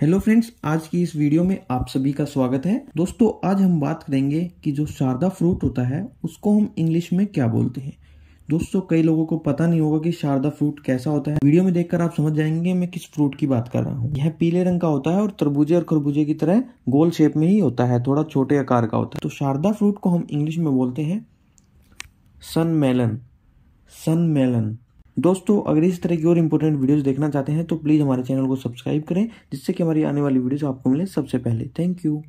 hello friends आज की इस वीडियो में आप सभी का स्वागत है दोस्तों आज हम बात करेंगे कि जो शारदा फ्रूट होता है उसको हम इंग्लिश में क्या बोलते हैं दोस्तों कई लोगों को पता नहीं होगा कि शारदा फ्रूट कैसा होता है वीडियो में देखकर आप समझ जाएंगे मैं किस फ्रूट की बात कर रहा हूँ यह पीले रंग का होता है और तरबूजे और खरबूजे की तरह गोल शेप में ही होता है थोड़ा छोटे आकार का होता है तो शारदा फ्रूट को हम इंग्लिश में बोलते हैं सन मेलन सन मेलन दोस्तों अगर इस तरह की और इम्पोर्टेंट वीडियोस देखना चाहते हैं तो प्लीज़ हमारे चैनल को सब्सक्राइब करें जिससे कि हमारी आने वाली वीडियोस आपको मिले सबसे पहले थैंक यू